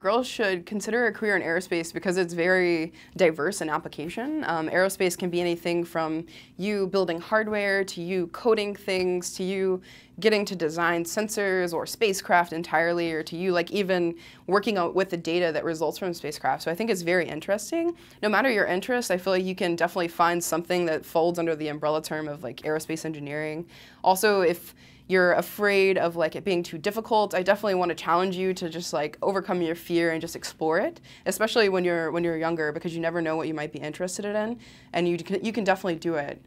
Girls should consider a career in aerospace because it's very diverse in application. Um, aerospace can be anything from you building hardware to you coding things to you getting to design sensors or spacecraft entirely or to you like even working out with the data that results from spacecraft. So I think it's very interesting. No matter your interest, I feel like you can definitely find something that folds under the umbrella term of like aerospace engineering. Also, if you're afraid of like it being too difficult, I definitely want to challenge you to just like overcome your fear and just explore it, especially when you're when you're younger because you never know what you might be interested in, and you can, you can definitely do it.